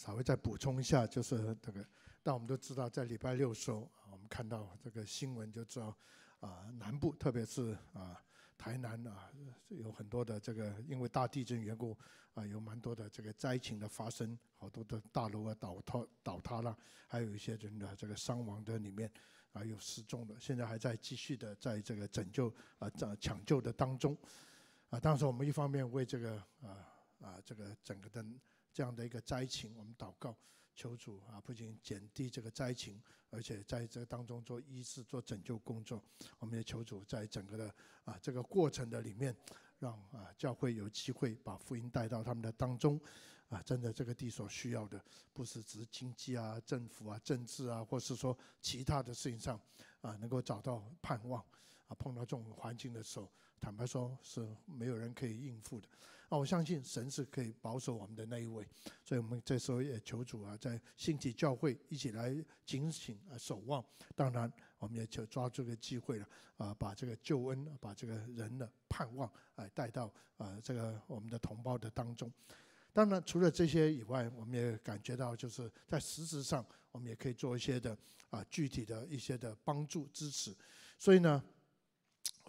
稍微再补充一下，就是这个，但我们都知道，在礼拜六时候，我们看到这个新闻就知道，啊，南部特别是啊台南啊，有很多的这个因为大地震缘故，啊，有蛮多的这个灾情的发生，好多的大楼啊倒塌倒塌了，还有一些人的这个伤亡的里面，啊，有失踪的，现在还在继续的在这个拯救啊、抢救的当中，啊，当时我们一方面为这个啊啊这个整个的。这样的一个灾情，我们祷告求主啊，不仅减低这个灾情，而且在这当中做医治、做拯救工作。我们也求主在整个的啊这个过程的里面，让啊教会有机会把福音带到他们的当中。啊，真的，这个地所需要的不是只经济啊、政府啊、政治啊，或是说其他的事情上啊，能够找到盼望。啊，碰到这种环境的时候，坦白说是没有人可以应付的。那我相信神是可以保守我们的那一位，所以我们这时候也求主啊，在兴起教会一起来警醒啊守望。当然，我们也就抓住个机会了啊，把这个救恩，把这个人的盼望，啊带到啊这个我们的同胞的当中。当然，除了这些以外，我们也感觉到就是在实质上，我们也可以做一些的啊具体的一些的帮助支持。所以呢。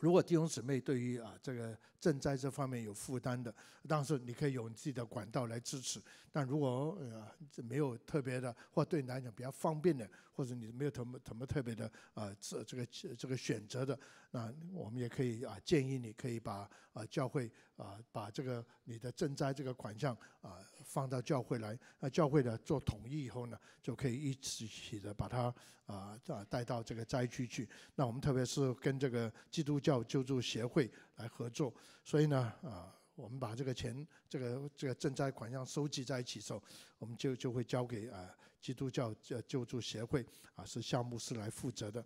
如果弟兄姊妹对于啊这个赈灾这方面有负担的，当时你可以用自己的管道来支持。但如果呃没有特别的，或对你来讲比较方便的，或者你没有什么什么特别的啊这这个这个选择的。那我们也可以啊，建议你可以把啊教会啊把这个你的赈灾这个款项啊放到教会来，那教会呢做统一以后呢，就可以一起起的把它啊啊带到这个灾区去。那我们特别是跟这个基督教救助协会来合作，所以呢啊，我们把这个钱这个这个赈灾款项收集在一起之后，我们就就会交给啊基督教救救助协会啊，是项目是来负责的。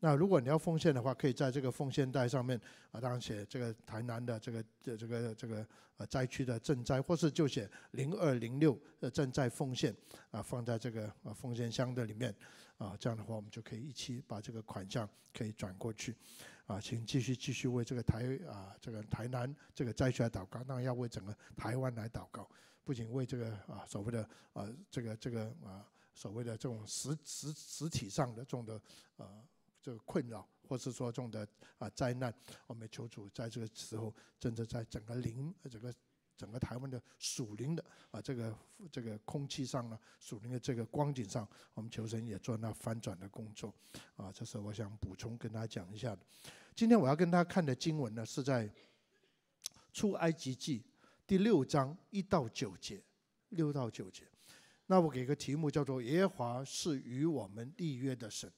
那如果你要奉献的话，可以在这个奉献袋上面啊，当然写这个台南的这个这这个这个呃灾区的赈灾，或是就写零二零六呃赈灾奉献，啊放在这个呃奉献箱的里面，啊这样的话我们就可以一起把这个款项可以转过去，啊请继续继续为这个台啊这个台南这个灾区来祷告，当然要为整个台湾来祷告，不仅为这个啊所谓的啊这个这个啊所谓的这种实实实体上的这种的啊。这个困扰，或是说中的啊灾难，我们求主在这个时候，真的在整个灵、整个整个台湾的属灵的啊，这个这个空气上呢，属灵的这个光景上，我们求神也做那翻转的工作，啊，这是我想补充跟大家讲一下的。今天我要跟大家看的经文呢，是在出埃及记第六章一到九节，六到九节。那我给个题目，叫做“耶和华是与我们立约的神”。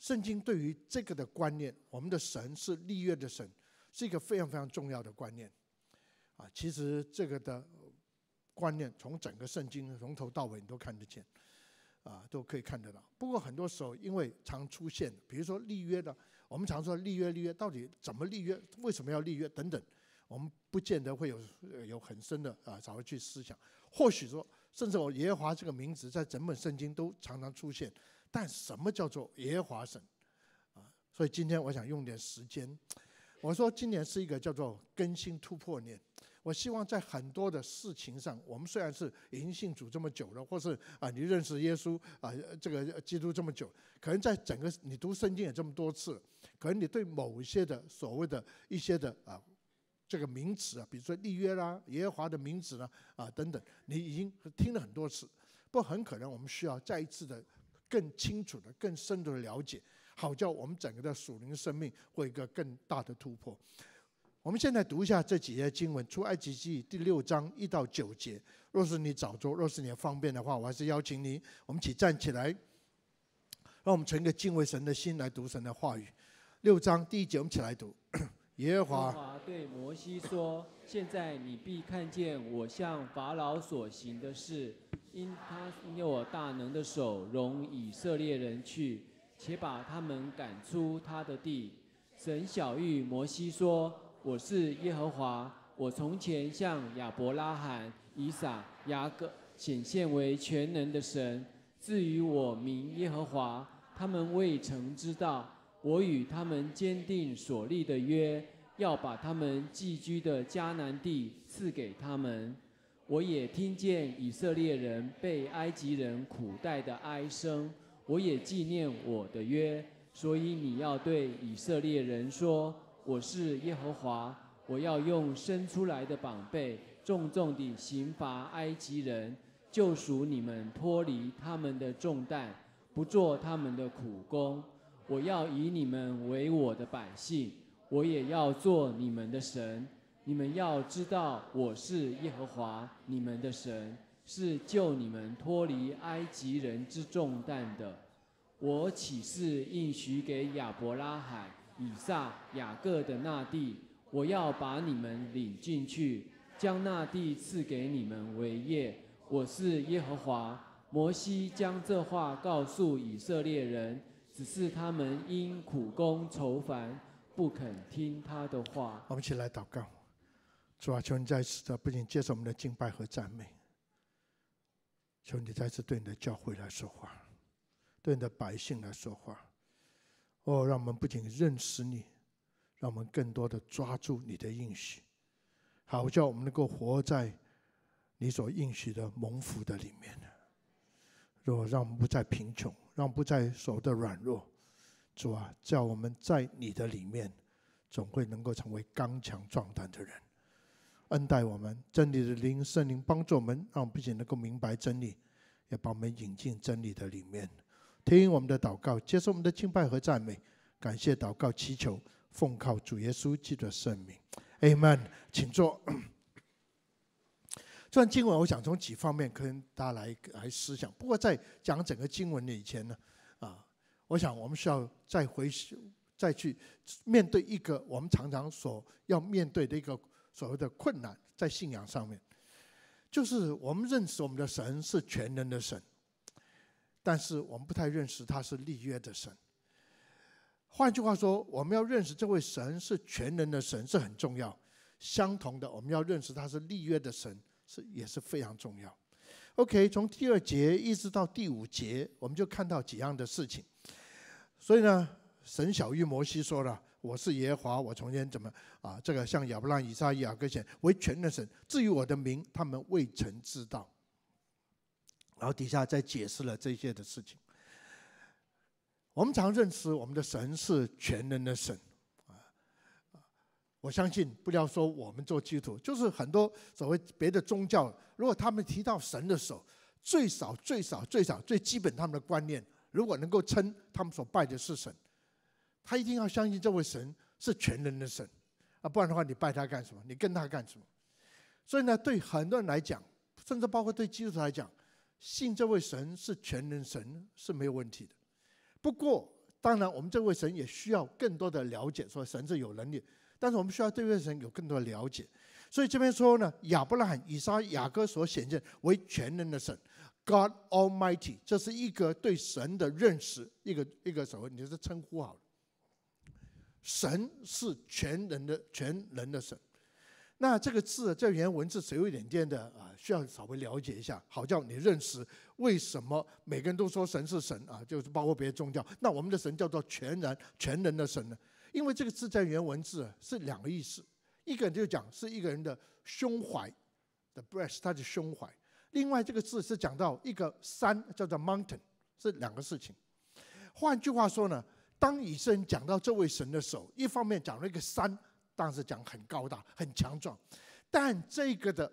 圣经对于这个的观念，我们的神是立约的神，是一个非常非常重要的观念。啊，其实这个的观念从整个圣经从头到尾你都看得见，啊，都可以看得到。不过很多时候因为常出现，比如说立约的，我们常说立约立约，到底怎么立约？为什么要立约？等等，我们不见得会有有很深的啊，才会去思想。或许说，甚至我耶和华这个名字在整本圣经都常常出现。但什么叫做耶和华神？啊，所以今天我想用点时间。我说今年是一个叫做更新突破年。我希望在很多的事情上，我们虽然是银信主这么久了，或是啊你认识耶稣啊这个基督这么久，可能在整个你读圣经也这么多次，可能你对某一些的所谓的一些的啊这个名词啊，比如说立约啦、耶和华的名字啦啊等等，你已经听了很多次，不很可能我们需要再一次的。更清楚的、更深度的了解，好叫我们整个的属灵生命有一个更大的突破。我们现在读一下这几节经文，《出埃及记》第六章一到九节。若是你早做，若是你方便的话，我还是邀请你，我们起站起来，让我们存一个敬畏神的心来读神的话语。六章第一节，我们起来读，耶和华。对摩西说：“现在你必看见我向法老所行的事，因他因我大能的手容以色列人去，且把他们赶出他的地。”神小谕摩西说：“我是耶和华，我从前向亚伯拉罕、以撒、雅各显现为全能的神。至于我名耶和华，他们未曾知道。我与他们坚定所立的约。”要把他们寄居的迦南地赐给他们。我也听见以色列人被埃及人苦待的哀声，我也纪念我的约。所以你要对以色列人说：“我是耶和华，我要用生出来的宝贝重重地刑罚埃及人，救赎你们脱离他们的重担，不做他们的苦工。我要以你们为我的百姓。”我也要做你们的神，你们要知道我是耶和华你们的神，是救你们脱离埃及人之重担的。我岂是应许给亚伯拉罕、以撒、雅各的那地？我要把你们领进去，将那地赐给你们为业。我是耶和华。摩西将这话告诉以色列人，只是他们因苦工愁烦。不肯听他的话。我们一起来祷告，主啊，求你再次的不仅接受我们的敬拜和赞美，求你再次对你的教会来说话，对你的百姓来说话。哦，让我们不仅认识你，让我们更多的抓住你的应许，好叫我们能够活在你所应许的蒙福的里面呢。若让我们不再贫穷，让不再手的软弱。主啊，叫我们在你的里面，总会能够成为刚强壮胆的人。恩待我们，真理的灵、圣灵帮助我们，让我们不仅能够明白真理，也把我们引进真理的里面，听我们的祷告，接受我们的敬拜和赞美。感谢祷告，祈求奉靠主耶稣基督的圣名，e n 请坐。这 段经文，我想从几方面跟大家来来思想。不过，在讲整个经文的以前呢。我想，我们需要再回、再去面对一个我们常常所要面对的一个所谓的困难，在信仰上面，就是我们认识我们的神是全能的神，但是我们不太认识他是立约的神。换句话说，我们要认识这位神是全能的神，是很重要；相同的，我们要认识他是立约的神，是也是非常重要。OK，从第二节一直到第五节，我们就看到几样的事情。所以呢，神小玉摩西说了：“我是耶和华，我从前怎么啊？这个像亚伯拉罕、以撒、雅各显为全能的神。至于我的名，他们未曾知道。”然后底下再解释了这些的事情。我们常认识我们的神是全能的神啊！我相信，不要说我们做基督徒，就是很多所谓别的宗教，如果他们提到神的时候，最少最少最少最基本他们的观念。如果能够称他们所拜的是神，他一定要相信这位神是全能的神啊，不然的话你拜他干什么？你跟他干什么？所以呢，对很多人来讲，甚至包括对基督徒来讲，信这位神是全能神是没有问题的。不过，当然我们这位神也需要更多的了解，说神是有能力，但是我们需要对这位神有更多的了解。所以这边说呢，亚伯拉罕、以撒、雅各所显现为全能的神。God Almighty，这是一个对神的认识，一个一个什么？你是称呼好了。神是全能的、全能的神。那这个字在原文字稍有点点的啊，需要稍微了解一下，好叫你认识为什么每个人都说神是神啊，就是包括别的宗教。那我们的神叫做全然、全能的神呢？因为这个字在原文字是两个意思，一个人就讲是一个人的胸怀，the breast，他的胸怀。另外，这个字是讲到一个山，叫做 mountain，是两个事情。换句话说呢，当以色列人讲到这位神的时候，一方面讲了一个山，当时讲很高大、很强壮，但这个的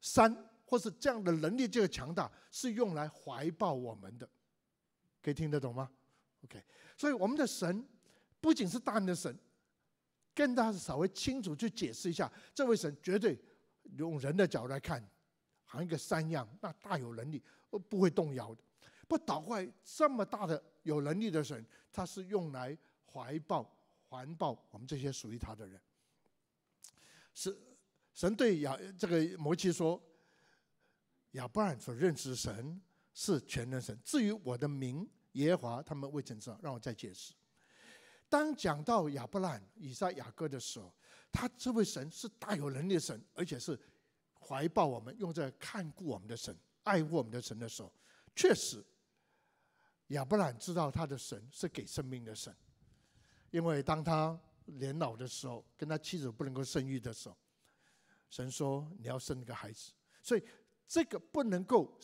山或是这样的能力这个强大，是用来怀抱我们的。可以听得懂吗？OK。所以我们的神不仅是大的神，更大是稍微清楚去解释一下，这位神绝对用人的角度来看。好像一个三样，那大有能力，呃，不会动摇的，不捣坏这么大的有能力的神，他是用来怀抱、环抱我们这些属于他的人。是神对亚这个摩西说：“亚伯兰所认识神是全能神，至于我的名耶和华，他们未曾知道，让我再解释。当讲到亚伯兰、以撒、雅各的时候，他这位神是大有能力的神，而且是。”怀抱我们、用在看顾我们的神、爱护我们的神的时候，确实，亚伯兰知道他的神是给生命的神，因为当他年老的时候，跟他妻子不能够生育的时候，神说你要生一个孩子。所以这个不能够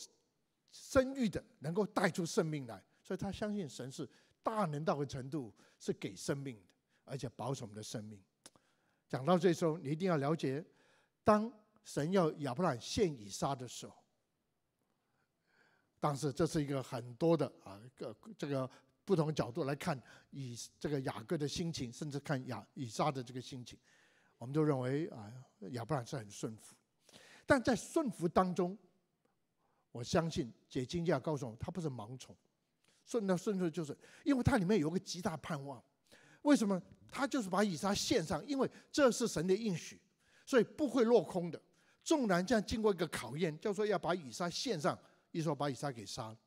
生育的，能够带出生命来，所以他相信神是大能到的程度是给生命的，而且保守我们的生命。讲到这时候，你一定要了解，当。神要亚伯兰献以撒的时候，但是这是一个很多的啊个这个不同角度来看以这个雅各的心情，甚至看亚以撒的这个心情，我们都认为啊亚伯兰是很顺服，但在顺服当中，我相信解经要告诉我，他不是盲从，顺的顺服就是因为他里面有个极大盼望，为什么他就是把以撒献上？因为这是神的应许，所以不会落空的。纵然这样经过一个考验，就说要把以撒献上，一说把以撒给杀了，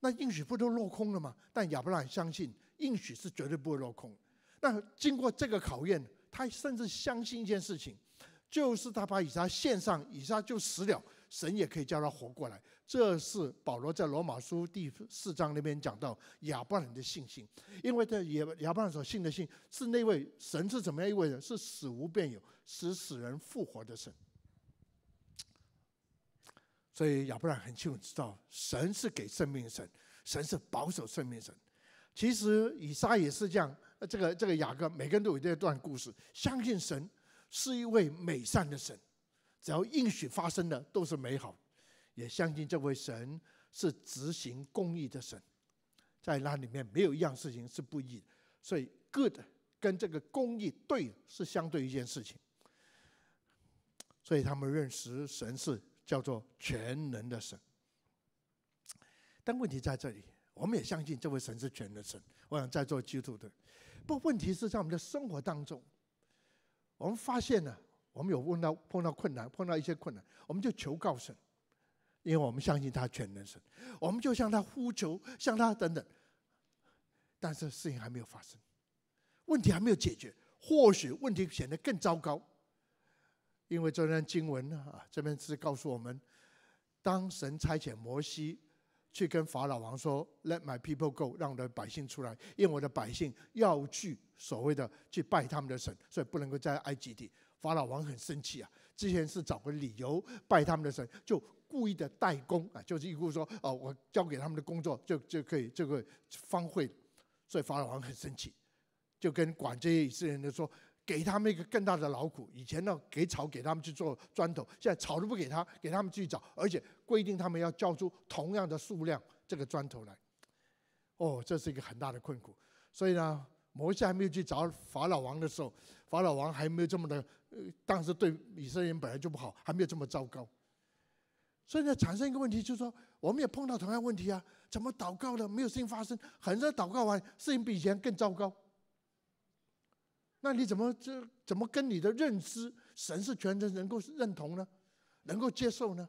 那应许不都落空了吗？但亚伯拉相信应许是绝对不会落空。那经过这个考验，他甚至相信一件事情，就是他把以撒献上，以撒就死了，神也可以叫他活过来。这是保罗在罗马书第四章那边讲到亚伯拉的信心，因为他也亚伯拉所信的信是那位神是怎么样一位人？是死无变有，使死人复活的神。所以，亚伯兰很清楚知道，神是给生命神，神是保守生命神。其实，以撒也是这样。这个这个雅各，每个人都有这段故事。相信神是一位美善的神，只要应许发生的都是美好。也相信这位神是执行公义的神，在那里面没有一样事情是不义。的。所以，good 跟这个公义对是相对一件事情。所以，他们认识神是。叫做全能的神，但问题在这里，我们也相信这位神是全能的神。我想在座基督徒，不，问题是在我们的生活当中，我们发现呢，我们有问到碰到困难，碰到一些困难，我们就求告神，因为我们相信他全能神，我们就向他呼求，向他等等。但是事情还没有发生，问题还没有解决，或许问题显得更糟糕。因为这段经文啊，这边是告诉我们，当神差遣摩西去跟法老王说 “Let my people go”，让我的百姓出来，因为我的百姓要去所谓的去拜他们的神，所以不能够在埃及地。法老王很生气啊，之前是找个理由拜他们的神，就故意的代工啊，就是故意说哦，我交给他们的工作就就可以这个方会，所以法老王很生气，就跟管这些以色的人说。给他们一个更大的劳苦，以前呢给草给他们去做砖头，现在草都不给他，给他们去找，而且规定他们要交出同样的数量这个砖头来。哦，这是一个很大的困苦。所以呢，摩西还没有去找法老王的时候，法老王还没有这么的，呃，当时对以色列人本来就不好，还没有这么糟糕。所以呢，产生一个问题，就是说我们也碰到同样问题啊，怎么祷告了没有事情发生？很多祷告完事情比以前更糟糕。那你怎么这怎么跟你的认知神是全能能够认同呢，能够接受呢？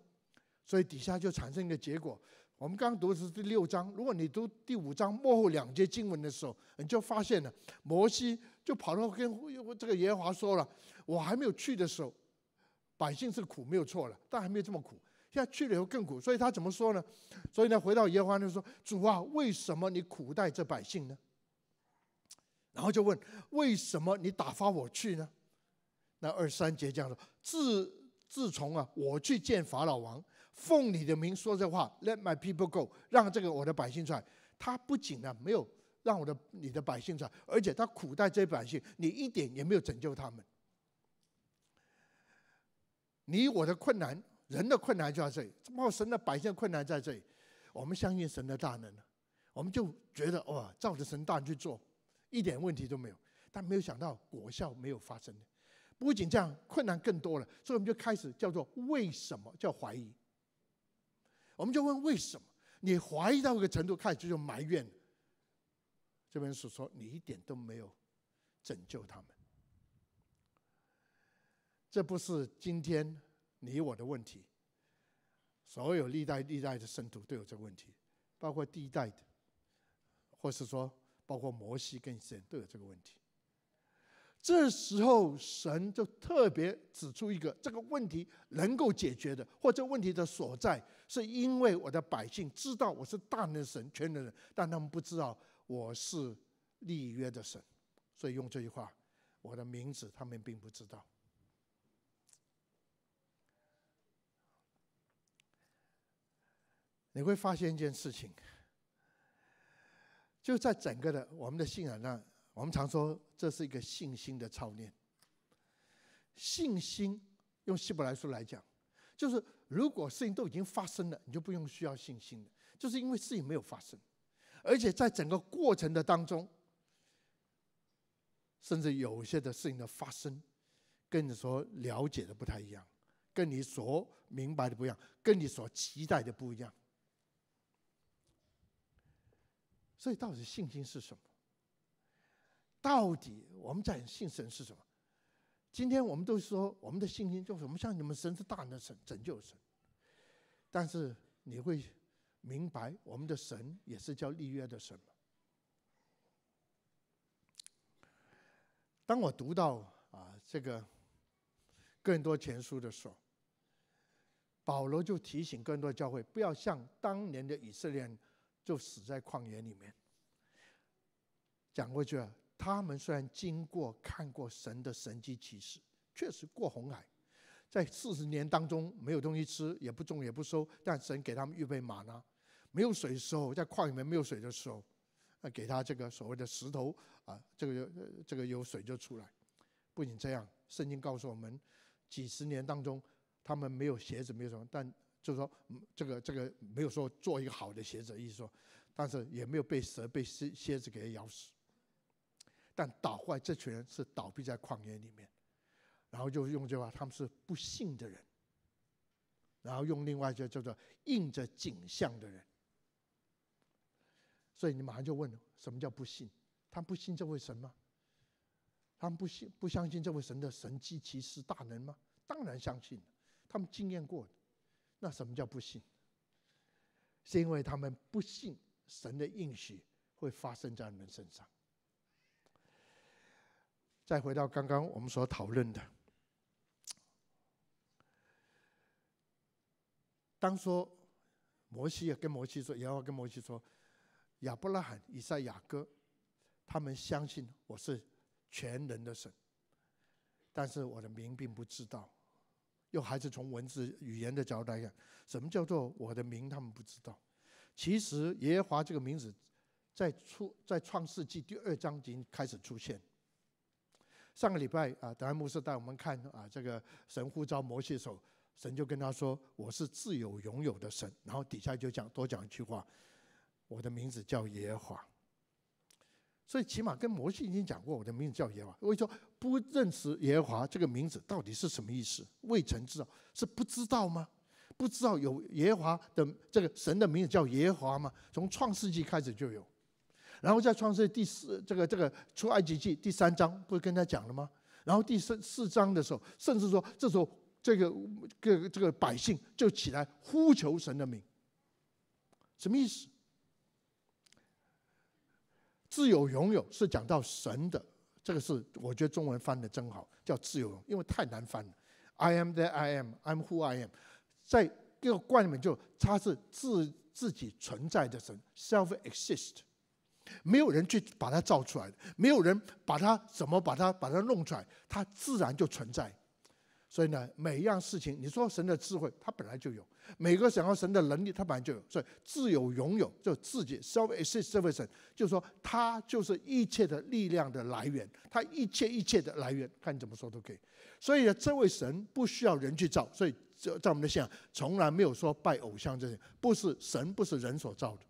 所以底下就产生一个结果。我们刚读的是第六章，如果你读第五章末后两节经文的时候，你就发现了摩西就跑到跟这个耶和华说了：“我还没有去的时候，百姓是苦没有错了，但还没有这么苦。现在去了以后更苦。”所以他怎么说呢？所以呢，回到耶和华就说：“主啊，为什么你苦待这百姓呢？”然后就问：“为什么你打发我去呢？”那二三节这样说：“自自从啊，我去见法老王，奉你的名说这话，Let my people go，让这个我的百姓出来。他不仅呢没有让我的你的百姓出来，而且他苦待这些百姓。你一点也没有拯救他们。你我的困难，人的困难就在这里，包括神的百姓困难在这里。我们相信神的大能，我们就觉得哇，照着神大能去做。”一点问题都没有，但没有想到果效没有发生的，不仅这样，困难更多了，所以我们就开始叫做为什么叫怀疑，我们就问为什么？你怀疑到一个程度，开始就埋怨这边是说你一点都没有拯救他们，这不是今天你我的问题，所有历代历代的圣徒都有这个问题，包括第一代的，或是说。包括摩西跟神都有这个问题。这时候神就特别指出一个这个问题能够解决的，或者问题的所在，是因为我的百姓知道我是大能神、全能人，但他们不知道我是立约的神。所以用这句话，我的名字他们并不知道。你会发现一件事情。就在整个的我们的信仰上，我们常说这是一个信心的操练。信心用希伯来书来讲，就是如果事情都已经发生了，你就不用需要信心了。就是因为事情没有发生，而且在整个过程的当中，甚至有些的事情的发生，跟你所了解的不太一样，跟你所明白的不一样，跟你所期待的不一样。所以，到底信心是什么？到底我们在信神是什么？今天我们都说我们的信心就是我们像你们神是大能的神，拯救神。但是你会明白，我们的神也是叫立约的神。当我读到啊这个，更多前书的时候，保罗就提醒更多教会不要像当年的以色列。就死在旷野里面。讲过去啊，他们虽然经过看过神的神迹奇事，确实过红海，在四十年当中没有东西吃，也不种也不收，但神给他们预备马呢，没有水的时候，在矿里面没有水的时候，呃，给他这个所谓的石头啊，这个这个有水就出来。不仅这样，圣经告诉我们，几十年当中他们没有鞋子，没有什么，但。就是说，这个这个没有说做一个好的鞋子，意思说，但是也没有被蛇被蝎蝎子给咬死。但倒坏这群人是倒闭在旷野里面，然后就用这话，他们是不幸的人。然后用另外一句叫做“应着景象”的人。所以你马上就问，什么叫不信？他们不信这位神吗？他们不信不相信这位神的神迹奇事大能吗？当然相信，他们经验过的。那什么叫不信？是因为他们不信神的应许会发生在人身上。再回到刚刚我们所讨论的，当说摩西跟摩西说，然后跟摩西说，亚伯拉罕、以赛亚哥，他们相信我是全能的神，但是我的名并不知道。又还是从文字语言的角度来讲，什么叫做我的名？他们不知道。其实“耶和华”这个名字，在出在创世纪第二章已经开始出现。上个礼拜啊，德安牧师带我们看啊，这个神呼召摩西的时候，神就跟他说：“我是自由拥有的神。”然后底下就讲多讲一句话：“我的名字叫耶和华。”所以，起码跟摩西已经讲过，我的名字叫耶和华。我说不认识耶和华这个名字到底是什么意思？未曾知道，是不知道吗？不知道有耶和华的这个神的名字叫耶和华吗？从创世纪开始就有，然后在创世纪第四这个这个出埃及记第三章，不是跟他讲了吗？然后第四四章的时候，甚至说这时候这个个这个百姓就起来呼求神的名，什么意思？自由拥有是讲到神的，这个是我觉得中文翻的真好，叫自由。因为太难翻了，I am that I am, I m who I am，在这个里面就他是自自己存在的神，self exist，没有人去把它造出来的，没有人把它怎么把它把它弄出来，它自然就存在。所以呢，每一样事情，你说神的智慧，它本来就有。每个想要神的能力，他本来就有，所以自有拥有就自己。self assist self 神，就是说他就是一切的力量的来源，他一切一切的来源，看你怎么说都可以。所以这位神不需要人去造，所以在在我们的信仰从来没有说拜偶像这些，不是神，不是人所造的，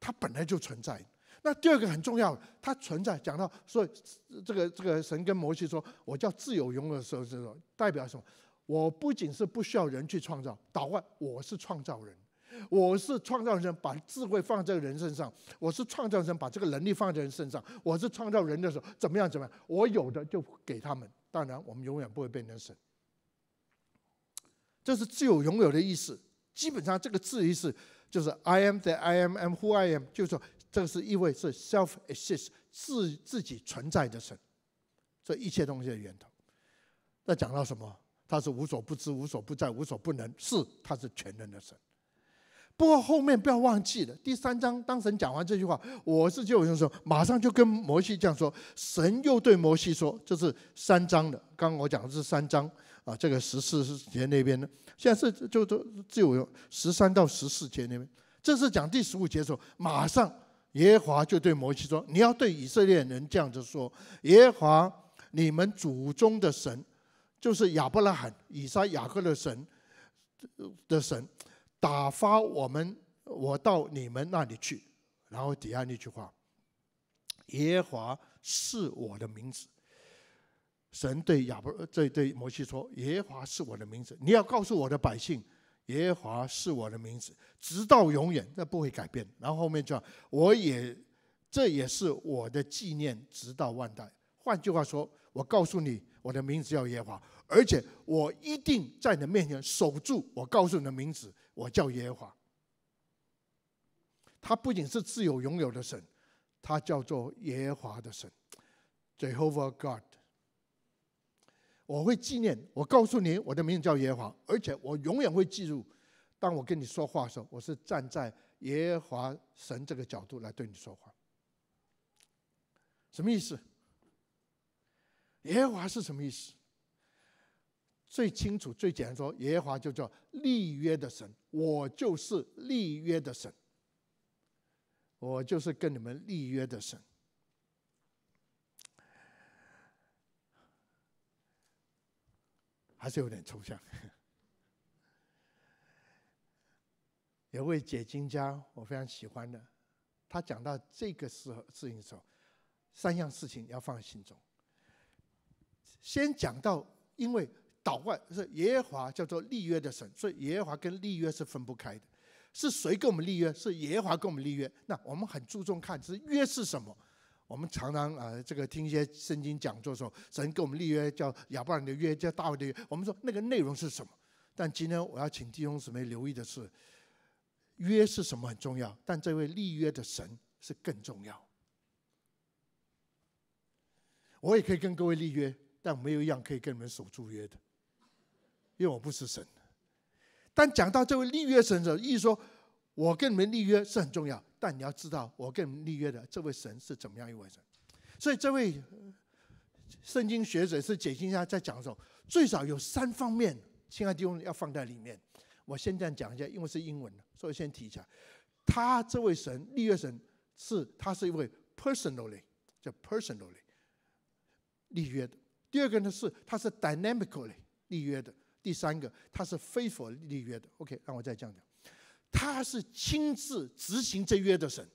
他本来就存在。那第二个很重要，他存在讲到，所以这个这个神跟摩西说：“我叫自有拥有”的时候，这种代表什么？我不仅是不需要人去创造，倒换我是创造人，我是创造人把智慧放在人身上，我是创造人把这个能力放在人身上，我是创造人的时候怎么样怎么样，我有的就给他们。当然，我们永远不会变成神，这是自有拥有的意思。基本上这个字意思就是 I am the I am am who I am，就是说这个是意味是 self exist，自自己存在的神，这一切东西的源头。那讲到什么？他是无所不知、无所不在、无所不能，是他是全能的神。不过后面不要忘记了，第三章，当神讲完这句话，我是就有用说，马上就跟摩西这样说：神又对摩西说，这是三章的，刚刚我讲的是三章啊，这个十四节那边的，现在是就就就有用十三到十四节那边，这是讲第十五节的时候，马上耶和华就对摩西说：你要对以色列人这样子说，耶和华你们祖宗的神。就是亚伯拉罕、以撒、雅各的神，的神打发我们，我到你们那里去。然后底下那句话：“耶和华是我的名字。”神对亚伯、对对摩西说：“耶和华是我的名字，你要告诉我的百姓，耶和华是我的名字，直到永远，这不会改变。”然后后面就：“我也这也是我的纪念，直到万代。”换句话说，我告诉你，我的名字叫耶和华。而且我一定在你面前守住。我告诉你的名字，我叫耶和华。他不仅是自由拥有的神，他叫做耶和华的神，Jehovah God。我会纪念。我告诉你，我的名字叫耶和华。而且我永远会记住，当我跟你说话的时候，我是站在耶和华神这个角度来对你说话。什么意思？耶和华是什么意思？最清楚、最简单说，耶和华就叫立约的神，我就是立约的神，我就是跟你们立约的神，还是有点抽象。有位解经家，我非常喜欢的，他讲到这个事事情时候，三样事情要放在心中。先讲到，因为。祷告是耶和华，叫做立约的神，所以耶和华跟立约是分不开的。是谁跟我们立约？是耶和华跟我们立约。那我们很注重看，是约是什么？我们常常啊，这个听一些圣经讲座的时候，神跟我们立约，叫亚伯兰的约，叫大卫的约。我们说那个内容是什么？但今天我要请弟兄姊妹留意的是，约是什么很重要，但这位立约的神是更重要。我也可以跟各位立约，但没有一样可以跟你们守住约的。因为我不是神，但讲到这位立约神的时候，意思说我跟你们立约是很重要，但你要知道我跟你们立约的这位神是怎么样一位神。所以这位圣经学者是解析一下在讲的时候，最少有三方面，亲爱的弟兄要放在里面。我先这样讲一下，因为是英文的，所以先提一下，他这位神立约神是他是一位 personally 叫 personally 立约的。第二个呢是他是 dynamically 立约的。第三个，他是非佛立约的。OK，让我再讲讲，他是亲自执行这约的神。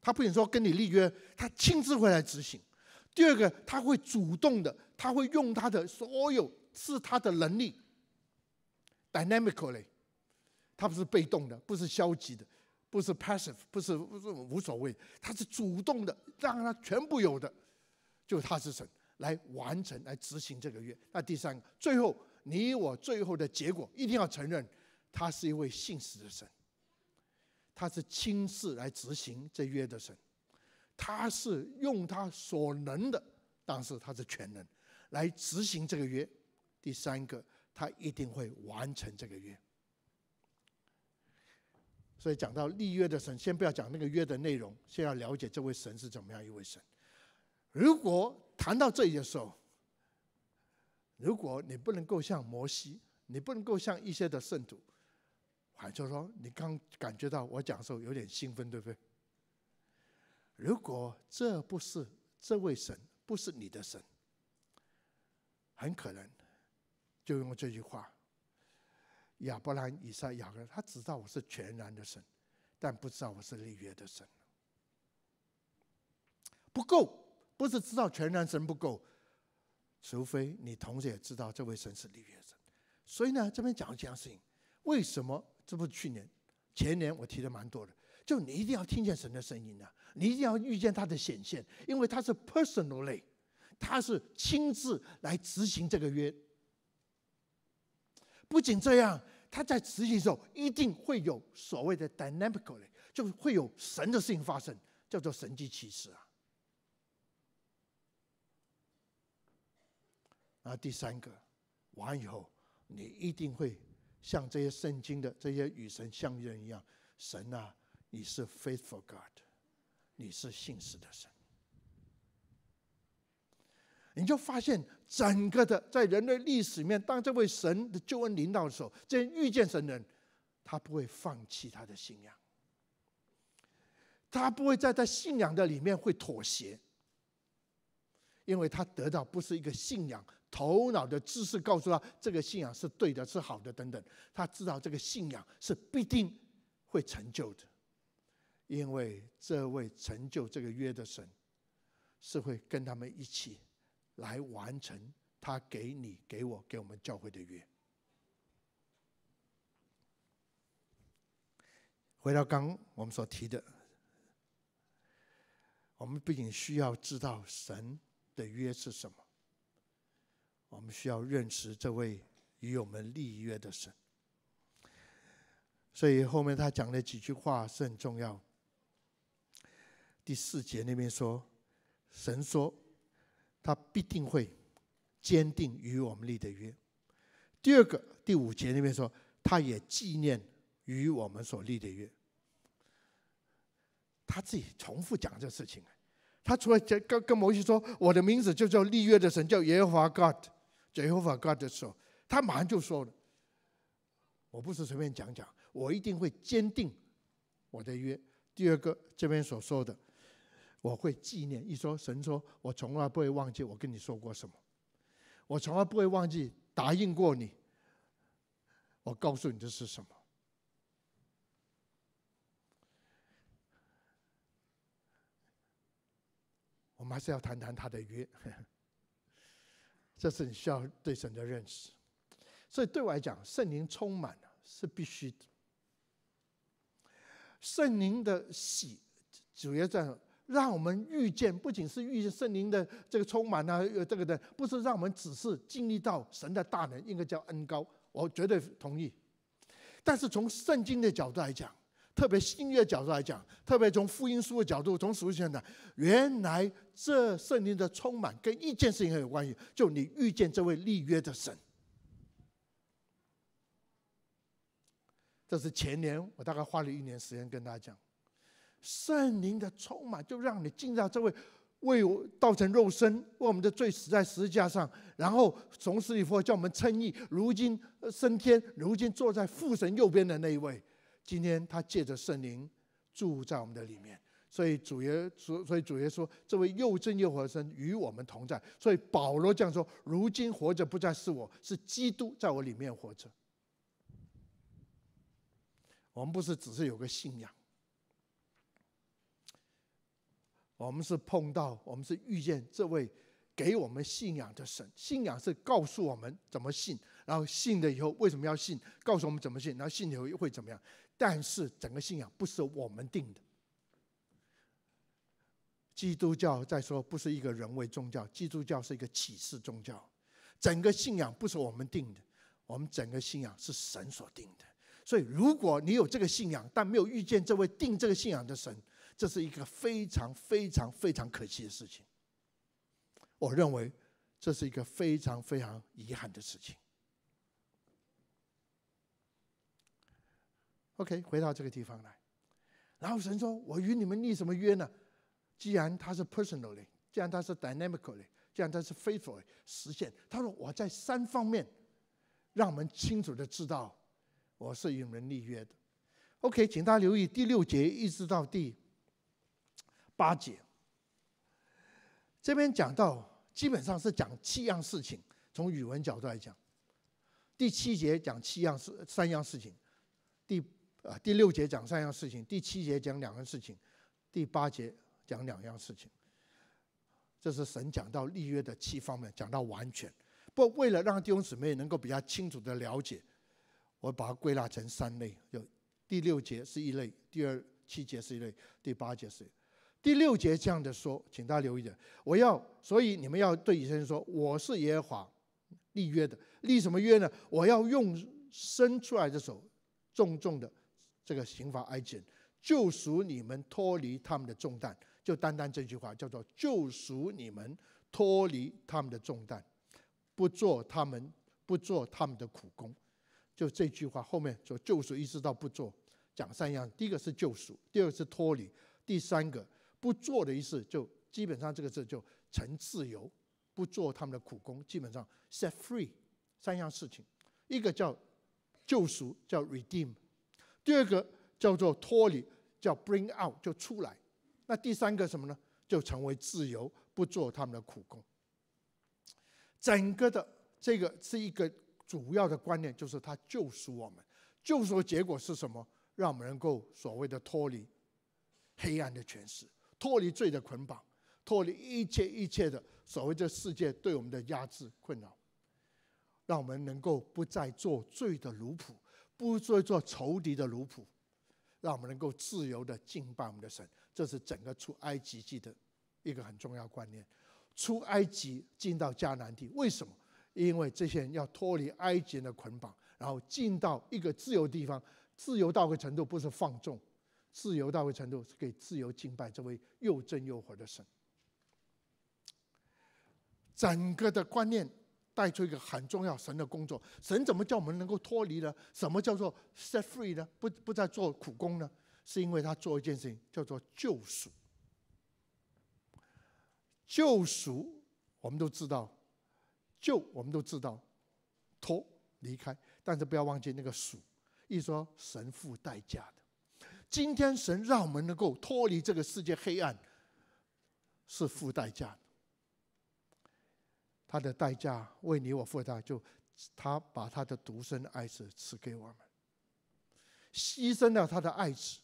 他不仅说跟你立约，他亲自会来执行。第二个，他会主动的，他会用他的所有，是他的能力，dynamically，他不是被动的，不是消极的，不是 passive，不是不是无所谓，他是主动的，让他全部有的，就他是神。来完成、来执行这个约。那第三个，最后你我最后的结果一定要承认，他是一位信实的神。他是亲自来执行这约的神，他是用他所能的，但是他是全能，来执行这个约。第三个，他一定会完成这个约。所以讲到立约的神，先不要讲那个约的内容，先要了解这位神是怎么样一位神。如果谈到这里的时候，如果你不能够像摩西，你不能够像一些的圣徒，我就说，你刚感觉到我讲的时候有点兴奋，对不对？如果这不是这位神，不是你的神，很可能就用这句话：亚伯兰、以撒、雅各，他知道我是全然的神，但不知道我是立约的神，不够。不是知道全然神不够，除非你同时也知道这位神是立约神，所以呢，这边讲这件事情，为什么？这不是去年、前年我提的蛮多的，就你一定要听见神的声音啊，你一定要遇见他的显现，因为他是 personally，他是亲自来执行这个约。不仅这样，他在执行的时候一定会有所谓的 dynamically，就会有神的事情发生，叫做神迹奇事啊。那第三个，完以后，你一定会像这些圣经的这些与神相遇人一样，神啊，你是 faithful God，你是信实的神。你就发现整个的在人类历史里面，当这位神的救恩临到的时候，这些遇见神人，他不会放弃他的信仰，他不会在他信仰的里面会妥协。因为他得到不是一个信仰，头脑的知识告诉他这个信仰是对的、是好的等等，他知道这个信仰是必定会成就的，因为这位成就这个约的神是会跟他们一起来完成他给你、给我、给我们教会的约。回到刚我们所提的，我们不仅需要知道神。的约是什么？我们需要认识这位与我们立约的神。所以后面他讲了几句话是很重要。第四节那边说，神说他必定会坚定与我们立的约。第二个第五节那边说，他也纪念与我们所立的约。他自己重复讲这事情啊。他除了跟跟摩西说我的名字就叫立约的神，叫耶和华 God，叫耶和华 God 的时候，他马上就说了，我不是随便讲讲，我一定会坚定我的约。第二个这边所说的，我会纪念。一说神说，我从来不会忘记我跟你说过什么，我从来不会忘记答应过你。我告诉你的是什么？还是要谈谈他的约，这是你需要对神的认识。所以对我来讲，圣灵充满是必须的。圣灵的喜主要在让我们遇见，不仅是遇见圣灵的这个充满啊，这个的不是让我们只是经历到神的大能，应该叫恩高，我绝对同意。但是从圣经的角度来讲，特别新约角度来讲，特别从福音书的角度，从属性的，原来这圣灵的充满跟一件事情很有关系，就你遇见这位立约的神。这是前年我大概花了一年时间跟大家讲，圣灵的充满就让你进到这位为我道成肉身，为我们的罪死在十字架上，然后从死以后叫我们称义，如今升天，如今坐在父神右边的那一位。今天他借着圣灵住在我们的里面，所以主耶稣，所以主耶说，这位又正又和神与我们同在。所以保罗这样说：如今活着不再是我，是基督在我里面活着。我们不是只是有个信仰，我们是碰到，我们是遇见这位给我们信仰的神。信仰是告诉我们怎么信，然后信了以后为什么要信，告诉我们怎么信，然后信了以后会怎么样。但是整个信仰不是我们定的。基督教再说不是一个人为宗教，基督教是一个启示宗教，整个信仰不是我们定的，我们整个信仰是神所定的。所以，如果你有这个信仰，但没有遇见这位定这个信仰的神，这是一个非常非常非常可惜的事情。我认为这是一个非常非常遗憾的事情。OK，回到这个地方来，然后神说：“我与你们立什么约呢？既然他是 personally，既然他是 dynamically，既然他是 faithfully 实现，他说我在三方面，让我们清楚的知道，我是与们立约的。OK，请大家留意第六节一直到第八节，这边讲到基本上是讲七样事情。从语文角度来讲，第七节讲七样事三样事情，第。啊，第六节讲三样事情，第七节讲两样事情，第八节讲两样事情。这是神讲到立约的七方面，讲到完全。不，为了让弟兄姊妹能够比较清楚的了解，我把它归纳成三类。就第六节是一类，第二七节是一类，第八节是。第六节这样的说，请大家留意的，我要，所以你们要对以色列人说，我是耶和华立约的，立什么约呢？我要用伸出来的手，重重的。这个刑罚挨尽，救赎你们脱离他们的重担，就单单这句话叫做“救赎你们脱离他们的重担，不做他们不做他们的苦工”，就这句话后面说“救赎”一直到“不做”，讲三样：第一个是救赎，第二个是脱离，第三个“不做”的意思就基本上这个字就成自由，不做他们的苦工，基本上 set free 三样事情，一个叫救赎，叫 redeem。第二个叫做脱离，叫 bring out 就出来。那第三个什么呢？就成为自由，不做他们的苦工。整个的这个是一个主要的观念，就是他救赎我们。救赎的结果是什么？让我们能够所谓的脱离黑暗的权势，脱离罪的捆绑，脱离一切一切的所谓这世界对我们的压制、困扰，让我们能够不再做罪的奴仆。不如做一做仇敌的奴仆，让我们能够自由的敬拜我们的神。这是整个出埃及记的一个很重要观念。出埃及进到迦南地，为什么？因为这些人要脱离埃及人的捆绑，然后进到一个自由地方。自由到个程度不是放纵，自由到个程度是可以自由敬拜这位又真又活的神。整个的观念。带出一个很重要神的工作，神怎么叫我们能够脱离呢？什么叫做 set free 呢？不不再做苦工呢？是因为他做一件事情叫做救赎。救赎，我们都知道，救我们都知道，脱离开，但是不要忘记那个赎，一说神付代价的。今天神让我们能够脱离这个世界黑暗，是付代价。的。他的代价为你我付担，就他把他的独生爱子赐给我们，牺牲了他的爱子，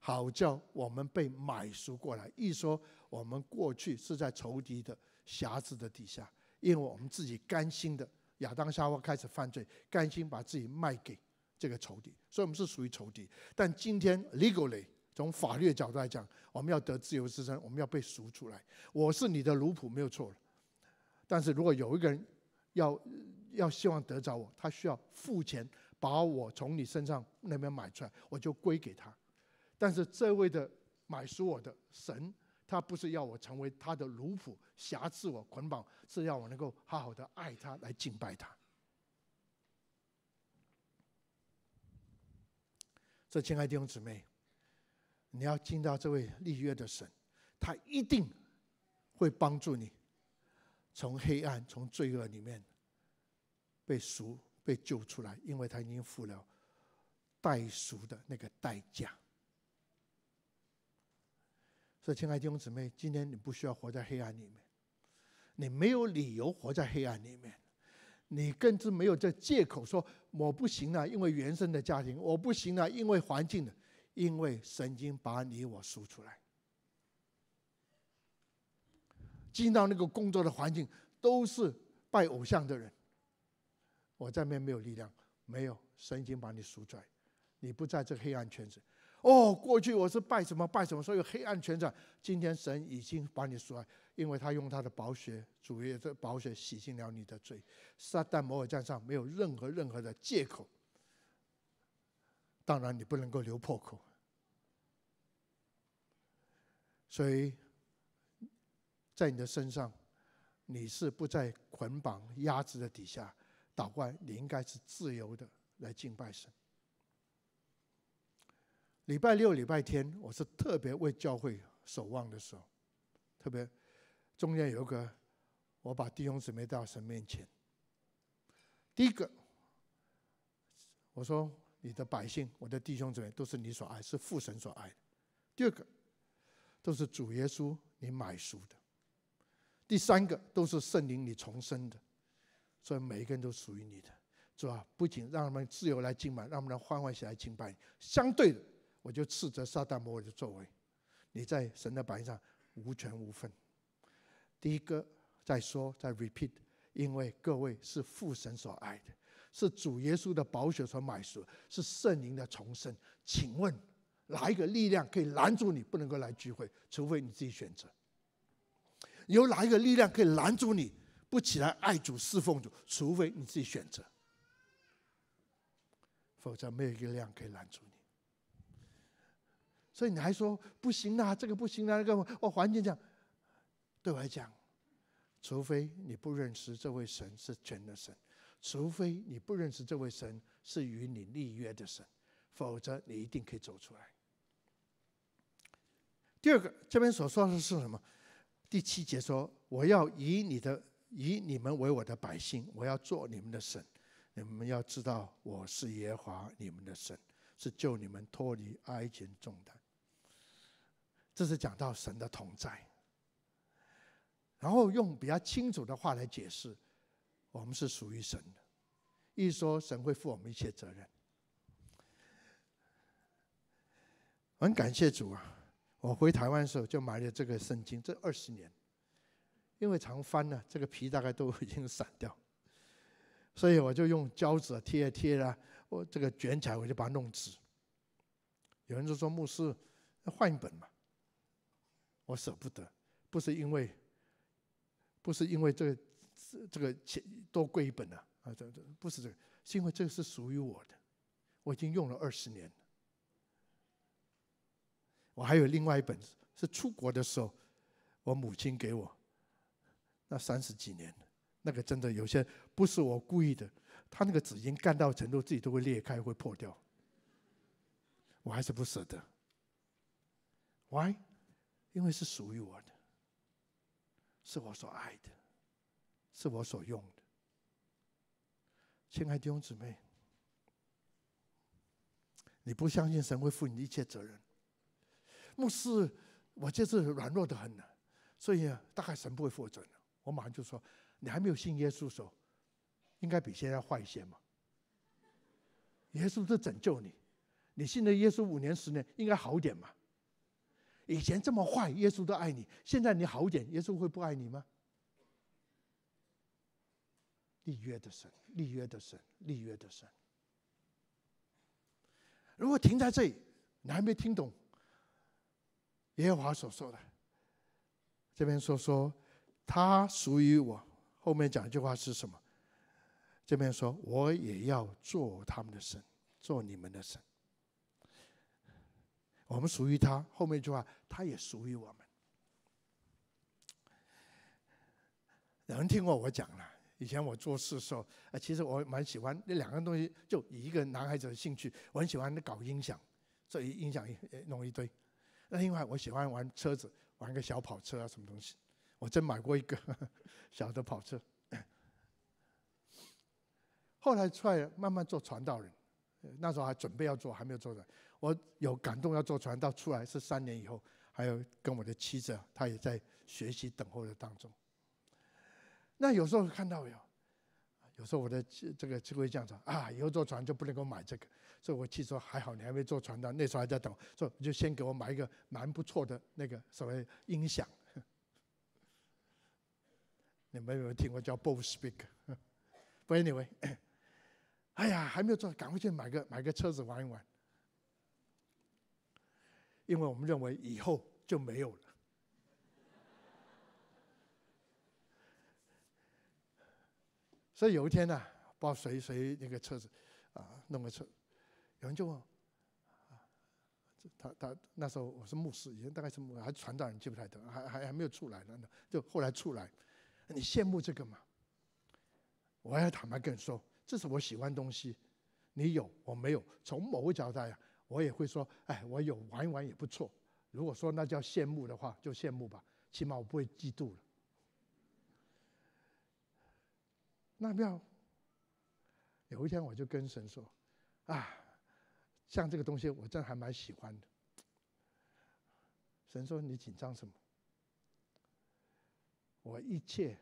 好叫我们被买赎过来。一说我们过去是在仇敌的辖制的底下，因为我们自己甘心的亚当夏娃开始犯罪，甘心把自己卖给这个仇敌，所以我们是属于仇敌。但今天 legally 从法律角度来讲，我们要得自由之身，我们要被赎出来。我是你的奴仆，没有错了。但是如果有一个人要要希望得着我，他需要付钱把我从你身上那边买出来，我就归给他。但是这位的买赎我的神，他不是要我成为他的奴仆，挟制我、捆绑，是要我能够好好的爱他，来敬拜他。这亲爱的弟兄姊妹，你要敬到这位立约的神，他一定会帮助你。从黑暗、从罪恶里面被赎、被救出来，因为他已经付了代赎的那个代价。所以，亲爱的弟兄姊妹，今天你不需要活在黑暗里面，你没有理由活在黑暗里面，你更是没有这借口说我不行了，因为原生的家庭，我不行了，因为环境的，因为神经把你我赎出来。进到那个工作的环境，都是拜偶像的人。我这边没有力量，没有神已经把你赎出来，你不在这黑暗圈子。哦，过去我是拜什么拜什么，所有黑暗圈子，今天神已经把你赎来，因为他用他的宝血，主耶的宝血洗净了你的罪。撒旦摩尔站上没有任何任何的借口，当然你不能够留破口。所以。在你的身上，你是不在捆绑压制的底下倒灌，你应该是自由的来敬拜神。礼拜六、礼拜天，我是特别为教会守望的时候，特别中间有一个，我把弟兄姊妹带到神面前。第一个，我说你的百姓，我的弟兄姊妹都是你所爱，是父神所爱的；第二个，都是主耶稣你买赎的。第三个都是圣灵你重生的，所以每一个人都属于你的，是吧？不仅让他们自由来敬拜，让他们欢欢喜喜来敬拜。相对的，我就斥责撒旦魔鬼的作为，你在神的版上无权无份。第一个再说再 repeat，因为各位是父神所爱的，是主耶稣的宝血所买赎，是圣灵的重生。请问哪一个力量可以拦住你不能够来聚会？除非你自己选择。有哪一个力量可以拦住你不起来爱主侍奉主？除非你自己选择，否则没有一力量可以拦住你。所以你还说不行啊，这个不行啊，那个……我环境讲，对我来讲，除非你不认识这位神是全的神，除非你不认识这位神是与你立约的神，否则你一定可以走出来。第二个，这边所说的是什么？第七节说：“我要以你的以你们为我的百姓，我要做你们的神。你们要知道我是耶和华你们的神，是救你们脱离哀情重担。”这是讲到神的同在，然后用比较清楚的话来解释，我们是属于神的。一说神会负我们一切责任，很感谢主啊！我回台湾时候就买了这个圣经，这二十年，因为常翻呢，这个皮大概都已经散掉，所以我就用胶纸贴啊贴啊，我这个卷起来我就把它弄直。有人就说牧师，换一本嘛，我舍不得，不是因为，不是因为这个这个钱多贵一本啊啊这这不是这个，是因为这个是属于我的，我已经用了二十年。我还有另外一本是出国的时候，我母亲给我。那三十几年，那个真的有些不是我故意的。他那个纸巾干到程度，自己都会裂开，会破掉。我还是不舍得。Why？因为是属于我的，是我所爱的，是我所用的。亲爱的弟兄姊妹，你不相信神会负你一切责任？牧师，我这次软弱的很呢，所以大概神不会负责了。我马上就说：“你还没有信耶稣，时候，应该比现在坏一些嘛。耶稣是拯救你，你信了耶稣五年、十年，应该好点嘛？以前这么坏，耶稣都爱你，现在你好点，耶稣会不爱你吗？”立约的神，立约的神，立约的神。如果停在这里，你还没听懂。耶和华所说的，这边说说，他属于我。后面讲一句话是什么？这边说，我也要做他们的神，做你们的神。我们属于他，后面一句话，他也属于我们。有人听过我讲了？以前我做事时候，呃，其实我蛮喜欢那两个东西，就以一个男孩子的兴趣，我很喜欢搞音响，所以音响弄一堆。那另外，我喜欢玩车子，玩个小跑车啊，什么东西。我真买过一个 小的跑车。后来出来慢慢做传道人，那时候还准备要做，还没有做的。我有感动要做传道，出来是三年以后。还有跟我的妻子，她也在学习等候的当中。那有时候看到有，有时候我的这个智慧讲说：“啊，以后做船就不能够买这个。”所以我去说还好，你还没做传单，那时候还在等，说你就先给我买一个蛮不错的那个所谓音响。你们有没有听过叫 bose s p e a k 不 anyway，哎呀，还没有做，赶快去买个买个车子玩一玩。因为我们认为以后就没有了。所以有一天呢，不知道谁谁那个车子，啊，弄个车。有人就问，啊，他他那时候我是牧师，已经大概是还传道人记不太得，还还还没有出来呢，就后来出来，你羡慕这个吗？我要坦白跟你说，这是我喜欢东西，你有我没有。从某个角度讲，我也会说，哎，我有玩一玩也不错。如果说那叫羡慕的话，就羡慕吧，起码我不会嫉妒了。那不要。有一天我就跟神说，啊。像这个东西，我真还蛮喜欢的。神说：“你紧张什么？”我一切